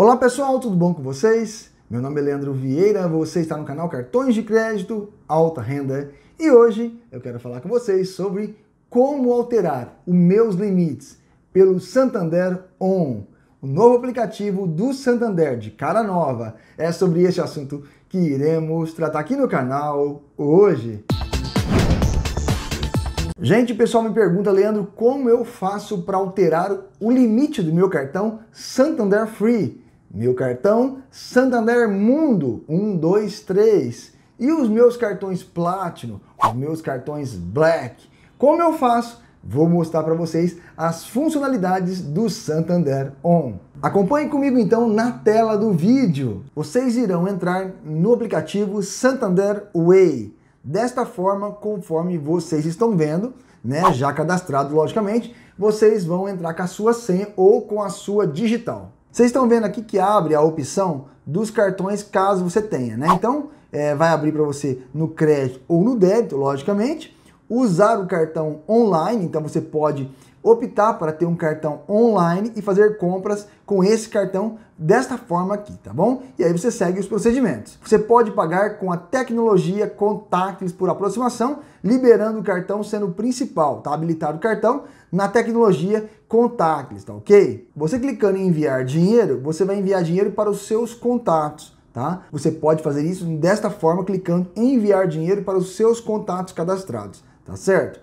Olá pessoal, tudo bom com vocês? Meu nome é Leandro Vieira, você está no canal Cartões de Crédito Alta Renda e hoje eu quero falar com vocês sobre como alterar os meus limites pelo Santander On, o novo aplicativo do Santander de cara nova. É sobre esse assunto que iremos tratar aqui no canal hoje. Gente, o pessoal me pergunta, Leandro, como eu faço para alterar o limite do meu cartão Santander Free? Meu cartão Santander Mundo 123 e os meus cartões Platinum, os meus cartões Black. Como eu faço? Vou mostrar para vocês as funcionalidades do Santander On. Acompanhe comigo então na tela do vídeo. Vocês irão entrar no aplicativo Santander Way. Desta forma, conforme vocês estão vendo, né, já cadastrado logicamente, vocês vão entrar com a sua senha ou com a sua digital. Vocês estão vendo aqui que abre a opção dos cartões caso você tenha, né? Então, é, vai abrir para você no crédito ou no débito, logicamente. Usar o cartão online, então você pode optar para ter um cartão online e fazer compras com esse cartão desta forma aqui, tá bom? E aí você segue os procedimentos. Você pode pagar com a tecnologia contactless por aproximação, liberando o cartão sendo o principal, tá habilitado o cartão na tecnologia contactless, tá OK? Você clicando em enviar dinheiro, você vai enviar dinheiro para os seus contatos. Tá? Você pode fazer isso desta forma clicando em enviar dinheiro para os seus contatos cadastrados, tá certo?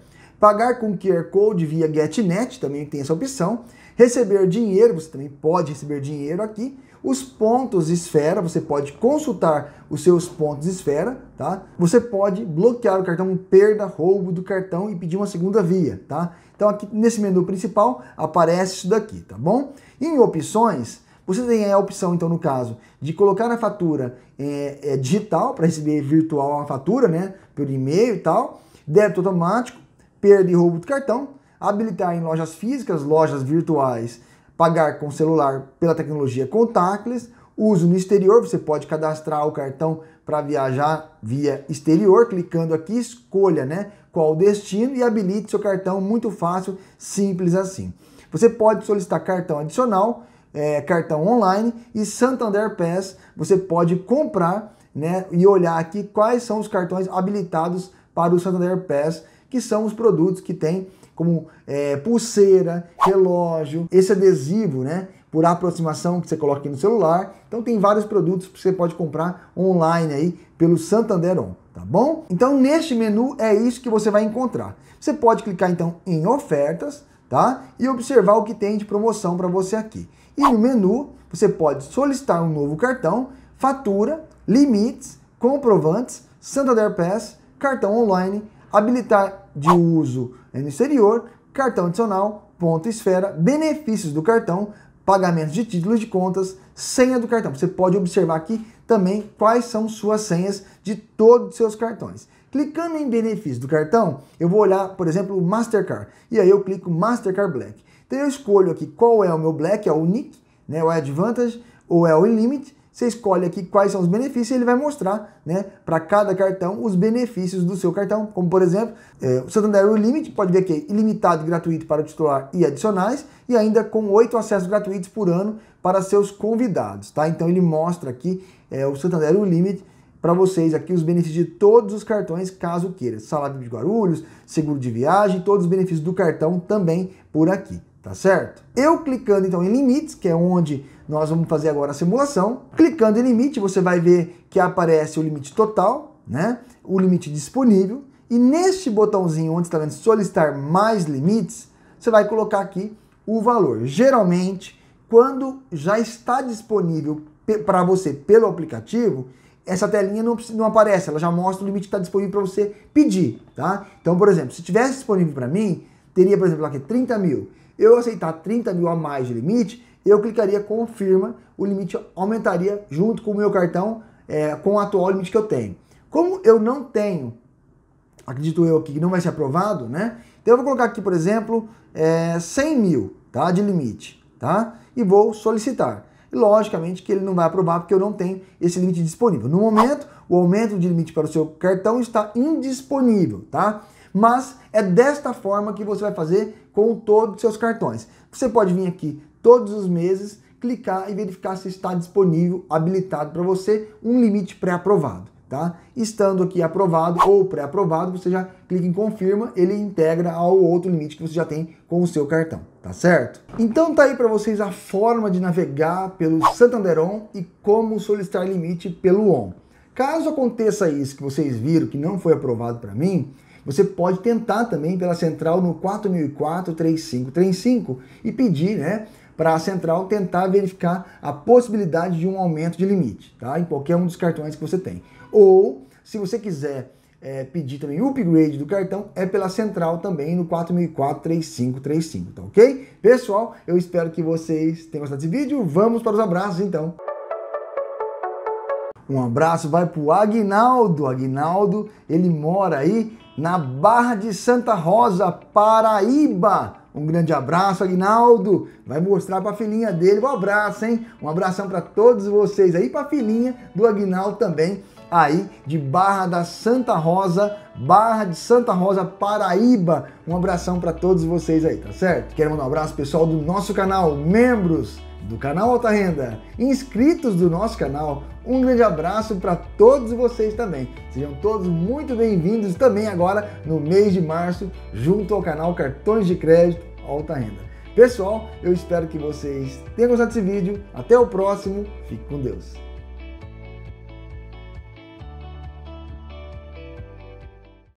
pagar com QR Code via GetNet, também tem essa opção, receber dinheiro, você também pode receber dinheiro aqui, os pontos esfera, você pode consultar os seus pontos esfera, tá? Você pode bloquear o cartão perda, roubo do cartão e pedir uma segunda via, tá? Então aqui nesse menu principal aparece isso daqui, tá bom? Em opções, você tem a opção, então, no caso, de colocar a fatura é, é digital para receber virtual a fatura, né? Pelo e-mail e tal, débito automático, perda e roubo do cartão, habilitar em lojas físicas, lojas virtuais, pagar com celular pela tecnologia contactless, uso no exterior, você pode cadastrar o cartão para viajar via exterior, clicando aqui, escolha né, qual destino e habilite seu cartão, muito fácil, simples assim. Você pode solicitar cartão adicional, é, cartão online e Santander Pass, você pode comprar né, e olhar aqui quais são os cartões habilitados para o Santander Pass que são os produtos que tem como é, pulseira, relógio, esse adesivo, né? Por aproximação que você coloca aqui no celular. Então tem vários produtos que você pode comprar online aí pelo Santander On, tá bom? Então neste menu é isso que você vai encontrar. Você pode clicar então em ofertas, tá? E observar o que tem de promoção para você aqui. E no menu você pode solicitar um novo cartão, fatura, limites, comprovantes, Santander Pass, cartão online habilitar de uso no exterior, cartão adicional, ponto esfera, benefícios do cartão, pagamentos de títulos de contas, senha do cartão. Você pode observar aqui também quais são suas senhas de todos os seus cartões. Clicando em benefícios do cartão, eu vou olhar, por exemplo, o Mastercard. E aí eu clico Mastercard Black. Então eu escolho aqui qual é o meu Black, é o Unique, né, o é Advantage ou é o Unlimited você escolhe aqui quais são os benefícios e ele vai mostrar né, para cada cartão os benefícios do seu cartão. Como, por exemplo, é, o Santander Unlimited, pode ver aqui, é ilimitado e gratuito para o titular e adicionais, e ainda com oito acessos gratuitos por ano para seus convidados. Tá? Então ele mostra aqui é, o Santander Unlimited para vocês aqui os benefícios de todos os cartões, caso queira. Salário de Guarulhos, seguro de viagem, todos os benefícios do cartão também por aqui tá certo? Eu clicando então em limites, que é onde nós vamos fazer agora a simulação, clicando em limite, você vai ver que aparece o limite total, né? O limite disponível, e neste botãozinho onde está vendo solicitar mais limites, você vai colocar aqui o valor. Geralmente, quando já está disponível para você pelo aplicativo, essa telinha não, não aparece, ela já mostra o limite que está disponível para você pedir, tá? Então, por exemplo, se tivesse disponível para mim, teria, por exemplo, aqui é 30 mil eu aceitar 30 mil a mais de limite, eu clicaria confirma, o limite aumentaria junto com o meu cartão, é, com o atual limite que eu tenho. Como eu não tenho, acredito eu aqui que não vai ser aprovado, né? Então eu vou colocar aqui, por exemplo, é, 100 mil tá, de limite, tá? E vou solicitar. Logicamente que ele não vai aprovar porque eu não tenho esse limite disponível. No momento, o aumento de limite para o seu cartão está indisponível, tá? Mas é desta forma que você vai fazer com todos os seus cartões. Você pode vir aqui todos os meses, clicar e verificar se está disponível, habilitado para você, um limite pré-aprovado. Tá? Estando aqui aprovado ou pré-aprovado, você já clica em confirma, ele integra ao outro limite que você já tem com o seu cartão, tá certo? Então tá aí para vocês a forma de navegar pelo Santander On e como solicitar limite pelo On. Caso aconteça isso que vocês viram que não foi aprovado para mim, você pode tentar também pela central no 4004-3535 e pedir, né? para a central tentar verificar a possibilidade de um aumento de limite, tá? Em qualquer um dos cartões que você tem. Ou, se você quiser é, pedir também o upgrade do cartão, é pela central também no 4004-3535, tá ok? Pessoal, eu espero que vocês tenham gostado desse vídeo. Vamos para os abraços, então. Um abraço vai pro Agnaldo. Agnaldo, ele mora aí na Barra de Santa Rosa, Paraíba. Um grande abraço, Agnaldo. Vai mostrar para a filhinha dele. Um abraço, hein? Um abração para todos vocês aí, para a filhinha do Agnaldo também, aí de Barra da Santa Rosa, Barra de Santa Rosa, Paraíba. Um abração para todos vocês aí, tá certo? Quero mandar um abraço pessoal do nosso canal, membros do canal Alta Renda, inscritos do nosso canal. Um grande abraço para todos vocês também. Sejam todos muito bem-vindos também agora no mês de março, junto ao canal Cartões de Crédito Alta Renda. Pessoal, eu espero que vocês tenham gostado desse vídeo. Até o próximo. Fique com Deus.